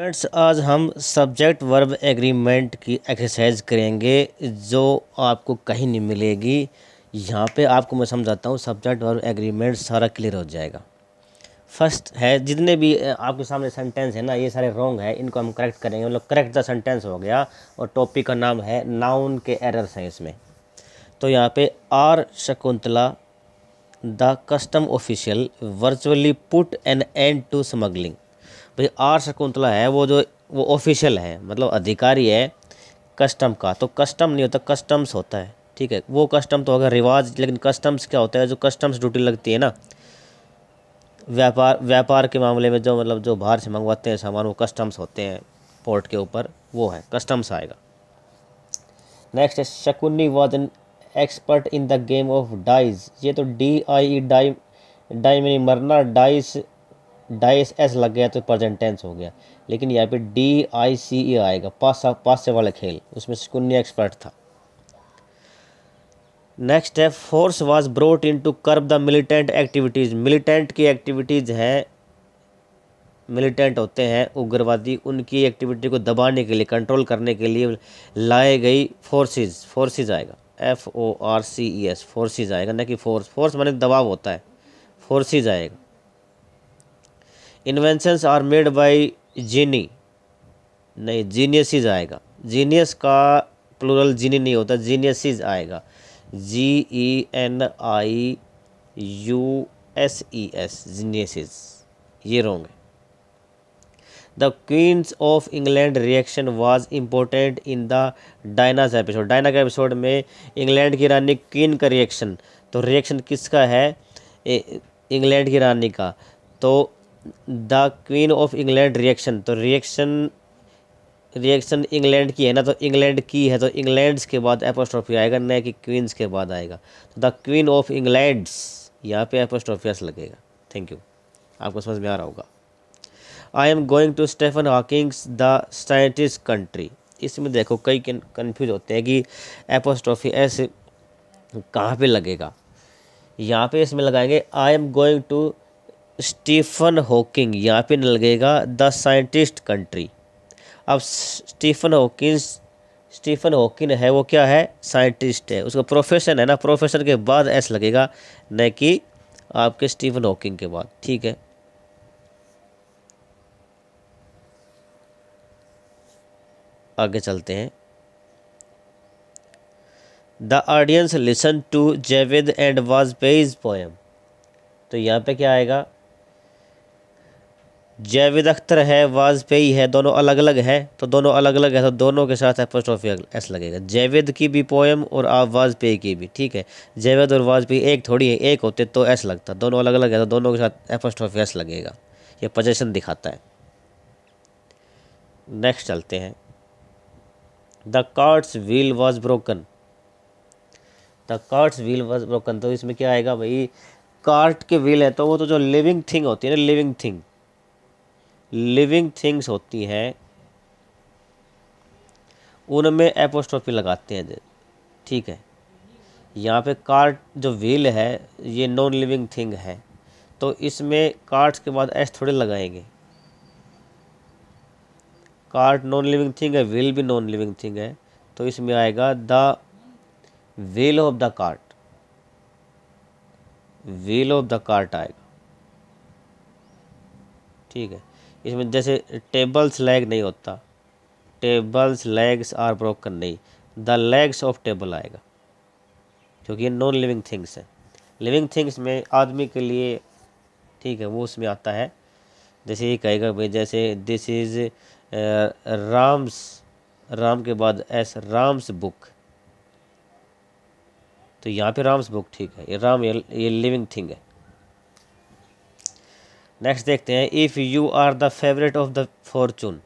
friends आज हम subject verb agreement की एक्सरसाइज करेंगे जो आपको कहीं नहीं मिलेगी यहाँ पे आपको मैं समझाता हूँ सब्जेक्ट वर्ब एग्रीमेंट सारा क्लियर हो जाएगा फर्स्ट है जितने भी आपके सामने सेंटेंस है ना ये सारे रॉन्ग है इनको हम करेक्ट करेंगे मतलब करेक्ट द सेंटेंस हो गया और टॉपिक का नाम है नाउन के एरर्स हैं इसमें तो यहाँ पे R Shakuntala the custom official virtually put an end to smuggling भाई आर शकुंतला है वो जो वो ऑफिशियल है मतलब अधिकारी है कस्टम का तो कस्टम नहीं होता कस्टम्स होता है ठीक है वो कस्टम तो होगा रिवाज लेकिन कस्टम्स क्या होता है जो कस्टम्स ड्यूटी लगती है ना व्यापार व्यापार के मामले में जो मतलब जो बाहर से मंगवाते हैं सामान वो कस्टम्स होते हैं पोर्ट के ऊपर वो है कस्टम्स आएगा नेक्स्ट है Shakuni was an expert in the game of dies ये तो D I E die die मरना डाइस डाइस एस लग गया तो प्रजेंट टेंस हो गया लेकिन यहाँ पे डी आई सी ई आएगा पास पास से वाला खेल उसमें शून्य एक्सपर्ट था नेक्स्ट है force was brought in to curb the militant activities militant की एक्टिविटीज़ हैं मिलिटेंट होते हैं उग्रवादी उनकी एक्टिविटी को दबाने के लिए कंट्रोल करने के लिए लाए गई फोर्सेस फोर्सेस आएगा F O R C E S forces आएगा ना कि फोर्स फोर्स माने दबाव होता है फोर्सेज आएगा inventions are made by genie नहीं ही आएगा जीनियस का प्लूरल जीनी नहीं होता जीनियसिस आएगा G E N I U S E S genius ये रोंग है the queens of England reaction was important in the Diana's episode Diana का एपिसोड में इंग्लैंड की रानी क्वीन का रिएक्शन तो रिएक्शन किसका है इंग्लैंड की रानी का तो the queen of England reaction तो रिएक्शन रिएक्शन इंग्लैंड की है ना तो इंग्लैंड की है तो इंग्लैंड्स के बाद एपोस्ट्रॉफी आएगा न कि क्वींस के बाद आएगा तो द क्वीन ऑफ इंग्लैंड्स यहाँ पे एपोस्ट्रॉफिया लगेगा थैंक यू आपको समझ में आ रहा होगा I am going to Stephen Hawkings the scientist country इसमें देखो कई कन्फ्यूज होते हैं कि एपोस्ट्रॉफी ऐसे कहाँ पे लगेगा यहाँ पे इसमें लगाएंगे I am going to Stephen Hawking यहाँ पे लगेगा द साइंटिस्ट कंट्री अब स्टीफन हॉकिंग स्टीफन हॉकिन है वो क्या है साइंटिस्ट है उसका प्रोफेशन है ना प्रोफेशन के बाद एस लगेगा न कि आपके स्टीफन हॉकिंग के बाद ठीक है आगे चलते हैं the audience listen to Javed and Vajpayee's poem तो यहाँ पे क्या आएगा जावेद अख्तर है वाजपेयी है दोनों अलग अलग हैं तो दोनों अलग अलग है तो दोनों के साथ एपोस्ट्रॉफी एस लगेगा जावेद की भी पोएम और आप वाजपेयी की भी ठीक है जावेद और वाजपेयी एक थोड़ी है एक होते तो एस लगता दोनों अलग अलग है तो दोनों के साथ एपोस्ट्रॉफी एस लगेगा ये पोजेशन दिखाता है नेक्स्ट चलते हैं the cart's wheel was broken the cart's wheel was broken तो इसमें क्या आएगा भाई कार्ट के व्हील है तो वो तो जो लिविंग थिंग होती है ना लिविंग थिंग लिविंग थिंग्स होती हैं उनमें एपोस्ट्रॉफी लगाते हैं ठीक है यहाँ पे कार्ट जो व्हील है ये नॉन लिविंग थिंग है तो इसमें कार्ट के बाद एस थोड़े लगाएंगे कार्ट नॉन लिविंग थिंग है व्हील भी नॉन लिविंग थिंग है तो इसमें आएगा the wheel of the cart wheel of the cart आएगा ठीक है इसमें जैसे टेबल्स लैग नहीं होता टेबल्स लेग्स आर ब्रोकन नहीं द लेग्स ऑफ टेबल आएगा क्योंकि ये नॉन लिविंग थिंग्स है लिविंग थिंग्स में आदमी के लिए ठीक है वो उसमें आता है जैसे ये कहेगा भाई जैसे दिस इज़ राम्स राम के बाद एस राम्स बुक तो यहाँ पे राम्स बुक ठीक है ये राम ये, ये लिविंग थिंग है नेक्स्ट देखते हैं if you are the favourite of the fortune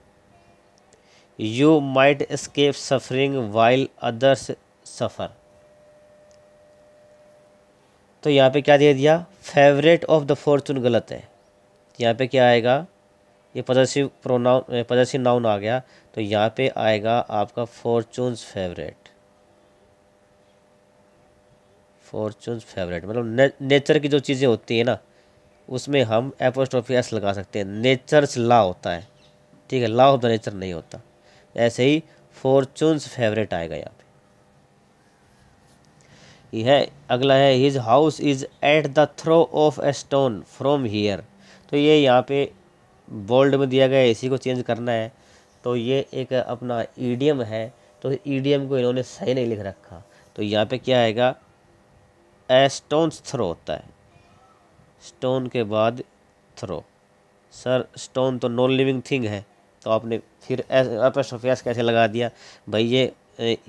you might escape suffering while others suffer तो यहाँ पे क्या दे दिया फेवरेट ऑफ द फॉर्चून गलत है यहाँ पे क्या आएगा ये पदसी प्रोनाउन पदसी नाउन आ गया तो यहाँ पे आएगा आपका फॉर्चून्स फेवरेट फॉर्चून्स फेवरेट मतलब ने, नेचर की जो चीज़ें होती है ना उसमें हम एपोस्ट्रॉफी एस लगा सकते हैं नेचर्स ला होता है ठीक है ला ऑफ द नेचर नहीं होता ऐसे ही फॉर्चून्स फेवरेट आएगा यहाँ पे यह है अगला है his house is at the throw of a stone from here तो ये यहाँ पे बोल्ड में दिया गया है इसी को चेंज करना है तो ये एक अपना ईडियम है तो ईडियम को इन्होंने सही नहीं लिख रखा तो यहाँ पे क्या आएगा एस्टोन्स थ्रो होता है स्टोन के बाद थ्रो सर स्टोन तो नॉन लिविंग थिंग है तो आपने फिर एस कैसे लगा दिया भाई ये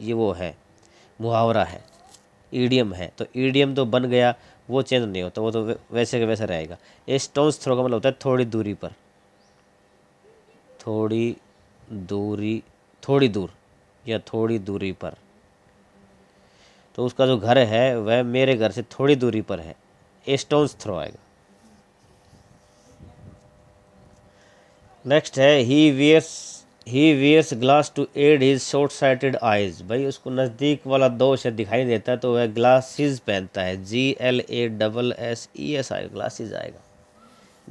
ये वो है मुहावरा है ईडियम है तो ईडियम तो बन गया वो चेंज नहीं होता वो तो वैसे के वैसे रहेगा ये स्टोन्स थ्रो का मतलब होता है थोड़ी दूरी पर थोड़ी दूरी थोड़ी दूर या थोड़ी दूरी पर तो उसका जो घर है वह मेरे घर से थोड़ी दूरी पर है ये स्टोन्स थ्रो आएगा नेक्स्ट है he wears he wears glass to aid his short sighted eyes भाई उसको नज़दीक वाला दोष है दिखाई नहीं देता तो वह ग्लासेस पहनता है G L A double S E S I glasses आएगा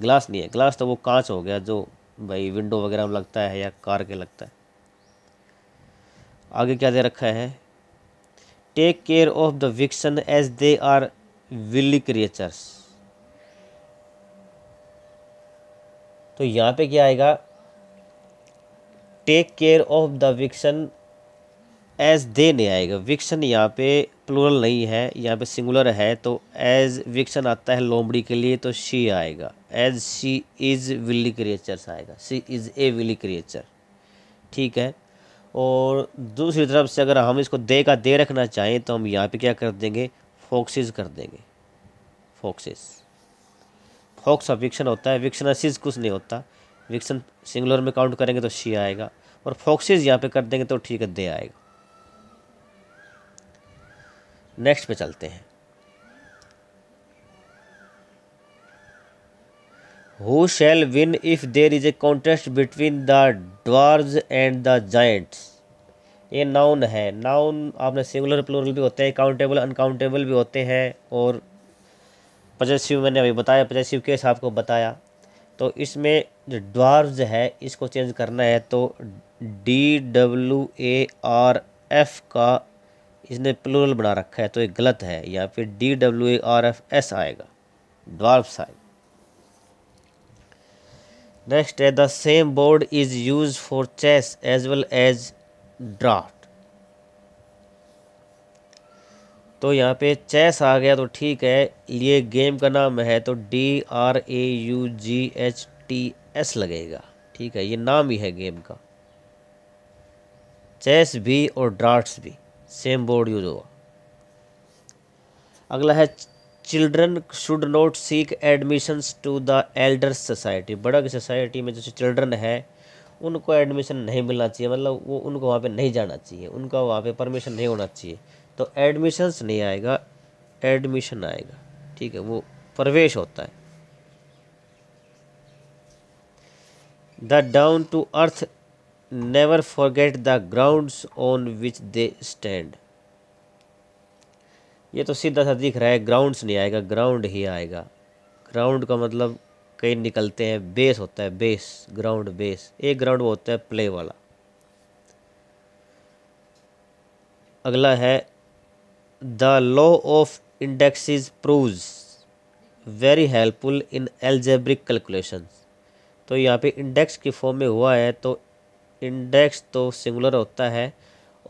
ग्लास नहीं है ग्लास तो वो कांच हो गया जो भाई विंडो वगैरह में लगता है या कार के लगता है आगे क्या दे रखा है take care of the vixen as they are wily creatures तो यहाँ पे क्या आएगा take care of the vixen as they नहीं आएगा विक्सन यहाँ पे प्लूरल नहीं है यहाँ पे सिंगुलर है तो एज विक्सन आता है लोमड़ी के लिए तो शी आएगा as she is wily creatures आएगा she is a wily creature ठीक है और दूसरी तरफ से अगर हम इसको दे का दे रखना चाहें तो हम यहाँ पे क्या कर देंगे फोक्सेस कर देंगे फोक्सेस हॉक्स ऑफ विक्सन होता है विक्सनसिस कुछ नहीं होता विक्सन सिंगुलर में काउंट करेंगे तो शी आएगा और फॉक्सेज यहाँ पे कर देंगे तो ठीक है दे आएगा नेक्स्ट पे चलते हैं who shall win if there is a contest between the dwarfs and the giants ये नाउन है नाउन आपने सिंगुलर प्लोरल भी होते हैं काउंटेबल अनकाउंटेबल भी होते हैं और पजेसिव मैंने अभी बताया पजेसिव केस आपको बताया तो इसमें जो ड्वार्व्स है इसको चेंज करना है तो D W A R F का इसने प्लूरल बना रखा है तो ये गलत है या फिर D W A R F S आएगा ड्वार्फ्स आएगा नेक्स्ट है the same board is use for chess as well as draft तो यहाँ पे चेस आ गया तो ठीक है ये गेम का नाम है तो D R A U G H T S लगेगा ठीक है ये नाम ही है गेम का चेस भी और ड्राट्स भी सेम बोर्ड यूज होगा अगला है children should not seek admissions to the elders society बड़ा की सोसाइटी में जो चिल्ड्रन है उनको एडमिशन नहीं मिलना चाहिए मतलब वो उनको वहाँ पे नहीं जाना चाहिए उनका वहाँ पे परमिशन नहीं होना चाहिए तो एडमिशन्स नहीं आएगा एडमिशन आएगा ठीक है वो प्रवेश होता है the down to earth never forget the grounds on which they stand ये तो सीधा सा दिख रहा है ग्राउंड्स नहीं आएगा ग्राउंड ही आएगा ग्राउंड का मतलब कहीं निकलते हैं बेस होता है बेस ग्राउंड बेस एक ग्राउंड वो होता है प्ले वाला अगला है the law of indexes prove very helpful in algebraic calculation तो यहाँ पे इंडेक्स की फॉर्म में हुआ है तो इंडेक्स तो सिंगुलर होता है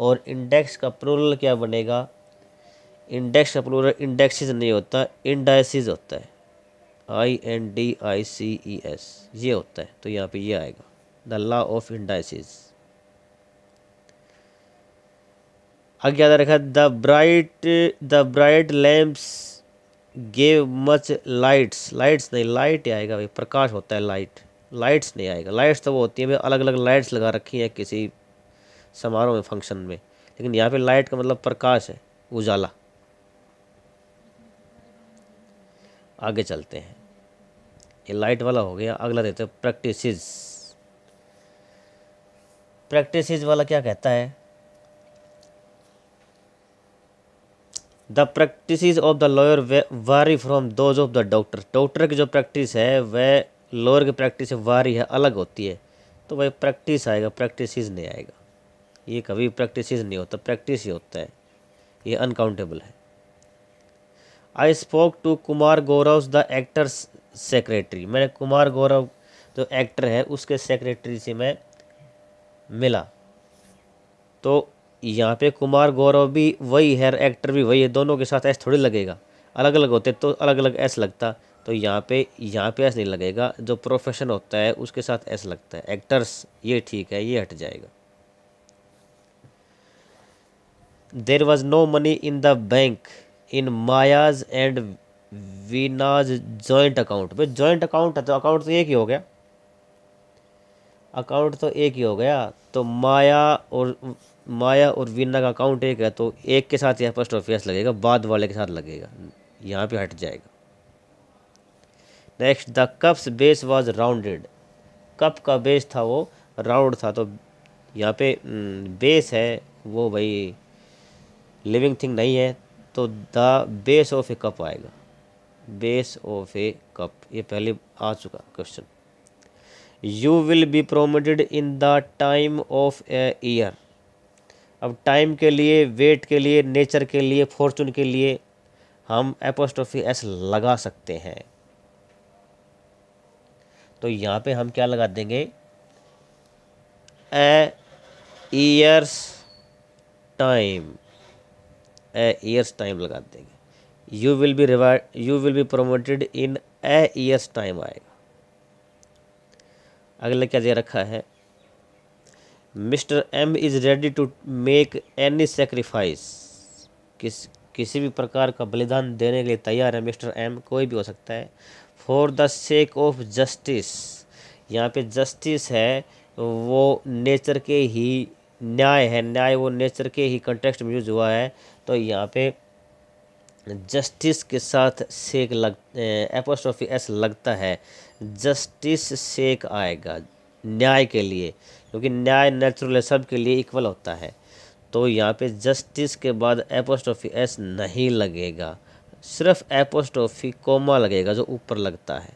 और इंडेक्स का प्लूरल क्या बनेगा इंडेक्स का प्लूरल इंडेक्सिस नहीं होता इंडाइसिस होता है I N D I C E S ये होता है तो यहाँ पे ये आएगा द लॉ ऑफ इंडाइसिस आगे याद रखा the bright the bright lamps gave much lights lights नहीं लाइट आएगा भाई प्रकाश होता है लाइट लाइट्स नहीं आएगा लाइट्स तो वो होती है अलग अलग लाइट्स लगा रखी हैं किसी समारोह में फंक्शन में लेकिन यहाँ पे लाइट का मतलब प्रकाश है उजाला आगे चलते हैं ये लाइट वाला हो गया अगला देते हैं प्रैक्टिस प्रैक्टिस वाला क्या कहता है the practice of the lawyer vary from those of the doctor doctor की जो प्रैक्टिस है वह लॉयर की प्रैक्टिस से वारी है अलग होती है तो वह प्रैक्टिस आएगा प्रैक्टिस नहीं आएगा ये कभी प्रैक्टिस नहीं होता प्रैक्टिस ही होता है ये अनकाउंटेबल है I spoke to Kumar Gaurav the actor secretary मैंने कुमार गौरव जो एक्टर है उसके सेक्रेटरी से मैं मिला तो यहाँ पे कुमार गौरव भी वही है एक्टर भी वही है दोनों के साथ ऐसा थोड़ी लगेगा अलग अलग होते तो अलग अलग ऐसा लगता तो यहाँ पे यहाँ पे ऐसा नहीं लगेगा जो प्रोफेशन होता है उसके साथ ऐसा लगता है एक्टर्स ये ठीक है ये हट जाएगा there was no money in the bank in Maya's and Veena's joint account भाई जॉइंट अकाउंट है तो अकाउंट तो एक ही हो गया अकाउंट तो एक ही हो गया तो माया और माया और वीना का अकाउंट एक है तो एक के साथ यहाँ फर्स्ट ऑफियस लगेगा बाद वाले के साथ लगेगा यहाँ पे हट जाएगा next the cup's base was rounded cup का बेस था वो राउंड था तो यहाँ पे बेस हम्म, है वो भाई लिविंग थिंग नहीं है तो the base of a cup आएगा बेस ऑफ ए कप ये पहले आ चुका question you will be promoted in the time of a year अब टाइम के लिए वेट के लिए नेचर के लिए फॉर्चून के लिए हम एपोस्ट्रोफी एस लगा सकते हैं तो यहाँ पे हम क्या लगा देंगे a years time a years time लगा देंगे you will be reward you will be promoted in years time आएगा अगला क्या दे रखा है mister M is ready to make any sacrifice किस किसी भी प्रकार का बलिदान देने के लिए तैयार है मिस्टर एम कोई भी हो सकता है for the sake of justice यहाँ पे जस्टिस है वो नेचर के ही न्याय है न्याय वो नेचर के ही कंटेक्स्ट में यूज हुआ है तो यहाँ पे जस्टिस के साथ सेक लग एपोस्ट्रॉफी एस लगता है जस्टिस सेक आएगा न्याय के लिए क्योंकि न्याय नेचुरल सब के लिए इक्वल होता है तो यहाँ पे जस्टिस के बाद एपोस्टोफी एस नहीं लगेगा सिर्फ एपोस्टोफी कोमा लगेगा जो ऊपर लगता है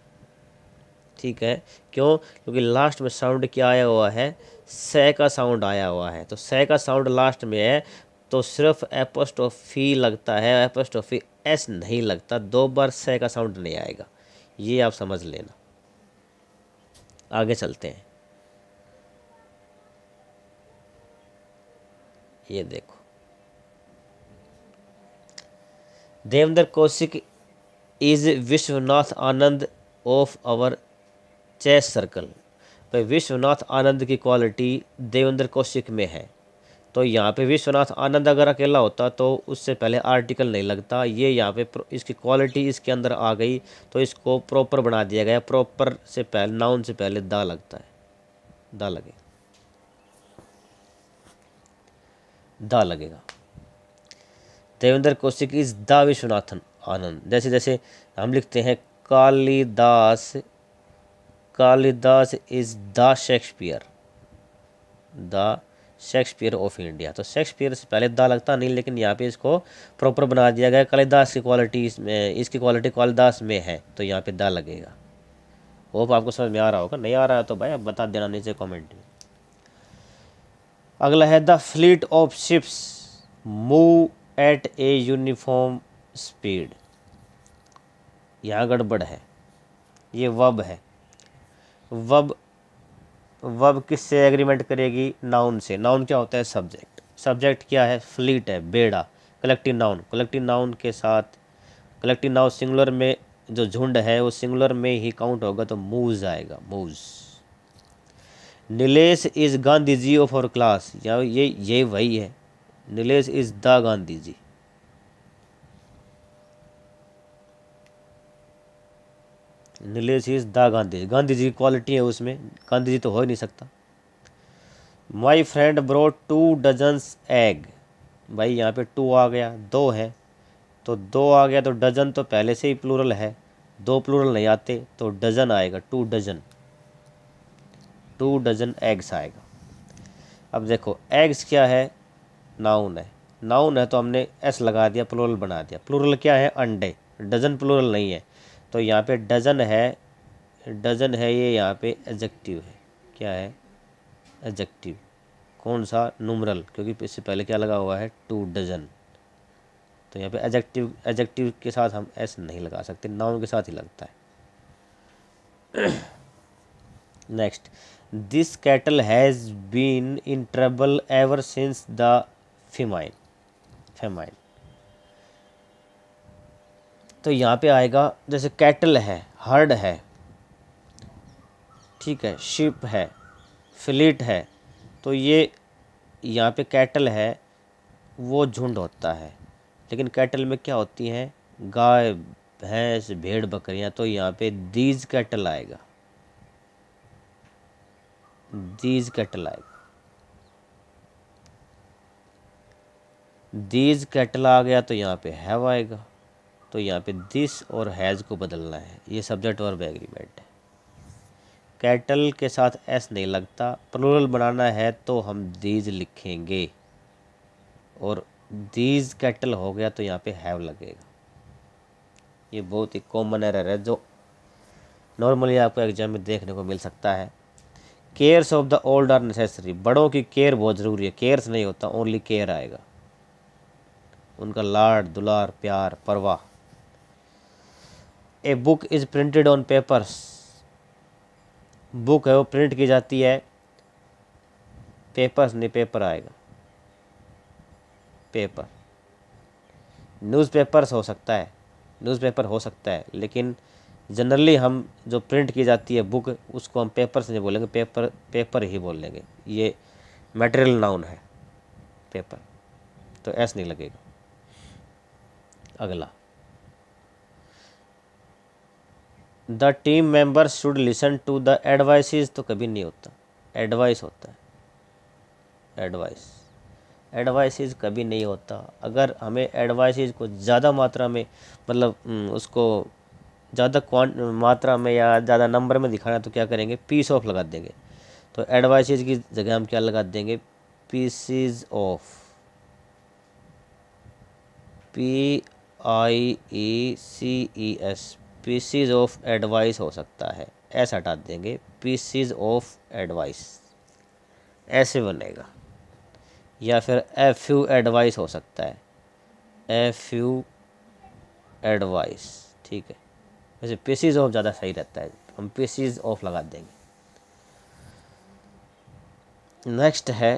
ठीक है क्यों क्योंकि लास्ट में साउंड क्या आया हुआ है सह का साउंड आया हुआ है तो सह का साउंड लास्ट में है तो सिर्फ एपोस्टोफी लगता है एपोस्टोफी एस नहीं लगता दो बार सह का साउंड नहीं आएगा ये आप समझ लेना आगे चलते हैं ये देखो Devendra Kaushik is Vishwanath Anand of our chess circle भाई विश्वनाथ आनंद की क्वालिटी देवेंद्र कौशिक में है तो यहाँ पे विश्वनाथ आनंद अगर अकेला होता तो उससे पहले आर्टिकल नहीं लगता ये यहाँ पे इसकी क्वालिटी इसके अंदर आ गई तो इसको प्रॉपर बना दिया गया प्रॉपर से पहले नाउन से पहले दा लगता है दा लगे द लगेगा देवेंद्र कौशिक इज द विश्वनाथन आनंद जैसे जैसे हम लिखते हैं Kalidas Kalidas is the Shakespeare the Shakespeare of India तो शेक्सपियर से पहले दा लगता नहीं लेकिन यहाँ पे इसको प्रॉपर बना दिया गया कालिदास की क्वालिटी इसमें इसकी क्वालिटी कालिदास में है तो यहाँ पे दा लगेगा होप आपको समझ में आ रहा होगा नहीं आ रहा है तो भाई आप बता देना नीचे कमेंट में अगला है the fleet of ships move at a uniform speed यहाँ गड़बड़ है ये वब है वब वब किससे एग्रीमेंट करेगी नाउन से नाउन क्या होता है सब्जेक्ट सब्जेक्ट क्या है फ्लीट है बेड़ा कलेक्टिव नाउन कलेक्टिव नाउन के साथ कलेक्टिव नाउन सिंगुलर में जो झुंड है वो सिंगुलर में ही काउंट होगा तो मूव्स आएगा moves Nilesh is Gandhi ji of our class या ये ये वही है Nilesh is the Gandhi ji Nilesh is the Gandhi ji Gandhi ji की क्वालिटी है उसमें गांधी जी तो हो ही नहीं सकता my friend brought two dozens egg भाई यहाँ पे टू आ गया दो है तो दो आ गया तो डजन तो पहले से ही प्लूरल है दो प्लूरल नहीं आते तो डजन आएगा two dozen two dozen eggs आएगा अब देखो एग्स क्या है नाउन है नाउन है तो हमने एस लगा दिया प्लूरल बना दिया प्लूरल क्या है अंडे डजन प्लूरल नहीं है तो यहाँ पे डजन है डजन है ये यहाँ पे एजेक्टिव है क्या है एजेक्टिव कौन सा नूमरल क्योंकि इससे पहले क्या लगा हुआ है टू डजन तो यहाँ पे एजेक्टिव एजेक्टिव के साथ हम एस नहीं लगा सकते नाउन के साथ ही लगता है next this cattle has been in trouble ever since the famine famine तो यहाँ पे आएगा जैसे कैटल है हर्ड है ठीक है शिप है फ्लीट है तो ये यहाँ पे कैटल है वो झुंड होता है लेकिन कैटल में क्या होती हैं गाय भैंस भेड़ बकरियाँ तो यहाँ पे दीज कैटल आएगा दीज कैटलाग दीज कैटलाग आ गया तो यहाँ पे हैव आएगा तो यहाँ पे दिस और हैज़ को बदलना है ये सब्जेक्ट वर्ब एग्रीमेंट है कैटल के साथ एस नहीं लगता प्लूरल बनाना है तो हम दीज लिखेंगे और दीज कैटल हो गया तो यहाँ पे हैव लगेगा ये बहुत ही कॉमन एरर है जो नॉर्मली आपको एग्जाम में देखने को मिल सकता है cares of the old are necessary बड़ों की केयर बहुत ज़रूरी है केयर्स नहीं होता ओनली केयर आएगा उनका लाड दुलार प्यार परवाह a book is printed on papers book है वो प्रिंट की जाती है पेपर्स नहीं पेपर आएगा पेपर न्यूज़पेपर्स हो सकता है न्यूज़पेपर हो सकता है लेकिन जनरली हम जो प्रिंट की जाती है बुक उसको हम पेपर से नहीं बोलेंगे पेपर पेपर ही बोल लेंगे ये मटेरियल नाउन है पेपर तो ऐसा नहीं लगेगा अगला the team member should listen to the advices तो कभी नहीं होता एडवाइस होता है एडवाइस एडवाइसेज कभी नहीं होता अगर हमें एडवाइसेज को ज़्यादा मात्रा में मतलब उसको ज़्यादा क्वान मात्रा में या ज़्यादा नंबर में दिखाना तो क्या करेंगे पीस ऑफ लगा देंगे तो एडवाइसेज की जगह हम क्या लगा देंगे pieces of P I E C E S pieces of advice हो सकता है ऐसा हटा देंगे पीसीज ऑफ एडवाइस ऐसे बनेगा या फिर एफ यू एडवाइस हो सकता है एफ यू एडवाइस ठीक है वैसे पेसिस ऑफ ज़्यादा सही रहता है हम पेसिस ऑफ लगा देंगे नेक्स्ट है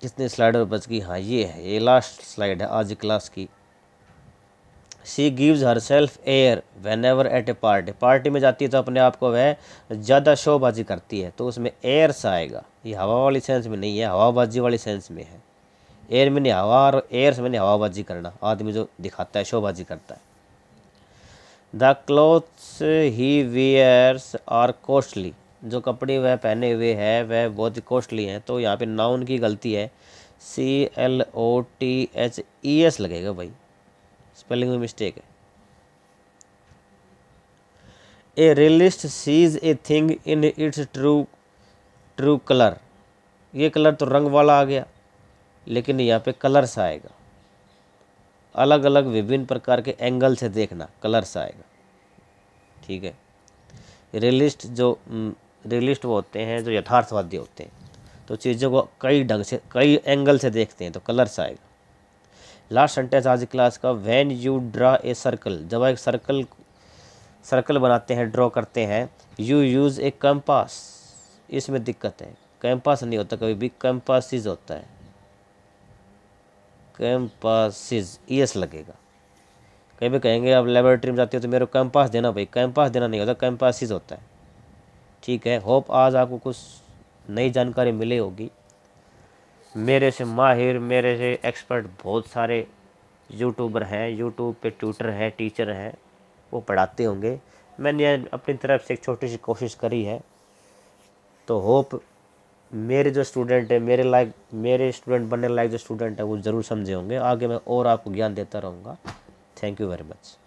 कितने स्लाइड और बच गई हाँ ये है ये लास्ट स्लाइड है आज क्लास की she gives her self air whenever at a party party में जाती है तो अपने आप को वह ज़्यादा शोबाजी करती है तो उसमें एयर सा आएगा ये हवा वाली सेंस में नहीं है हवाबाजी वाली सेंस में है एयर में हवा और एयर मैंने हवाबाजी करना आदमी जो दिखाता है शोबाजी करता है the clothes he wears are costly जो कपड़े वह पहने हुए है वह बहुत ही कॉस्टली हैं तो यहाँ पे नाउन की गलती है C L O T H E S लगेगा भाई स्पेलिंग में मिस्टेक है a realist sees a thing in its true true colour ये कलर तो रंग वाला आ गया लेकिन यहाँ पे कलर्स आएगा अलग अलग विभिन्न प्रकार के एंगल से देखना कलर्स आएगा ठीक है रियलिस्ट जो रियलिस्ट वो होते हैं जो यथार्थवादी होते हैं तो चीज़ों को कई ढंग से कई एंगल से देखते हैं तो कलर्स आएगा लास्ट सेंटेंस आज क्लास का when you draw a circle जब एक सर्कल सर्कल बनाते हैं ड्रॉ करते हैं यू यूज़ ए कैंपास इसमें दिक्कत है कैंपास नहीं होता कभी भी कैंपास चीज़ होता है कैंपासिस ई एस लगेगा कहीं भी कहेंगे आप लेबोरेटरी में जाते हो तो मेरे को कैंपास देना भाई कैंपास देना नहीं होता कैंपासिस होता है ठीक है होप आज आपको कुछ नई जानकारी मिली होगी मेरे से माहिर मेरे से एक्सपर्ट बहुत सारे यूट्यूबर हैं यूट्यूब पे ट्यूटर हैं टीचर हैं वो पढ़ाते होंगे मैंने अपनी तरफ से एक छोटी सी कोशिश करी है तो होप मेरे जो स्टूडेंट है मेरे लायक मेरे स्टूडेंट बनने लायक जो स्टूडेंट है वो ज़रूर समझे होंगे आगे मैं और आपको ज्ञान देता रहूँगा थैंक यू वेरी मच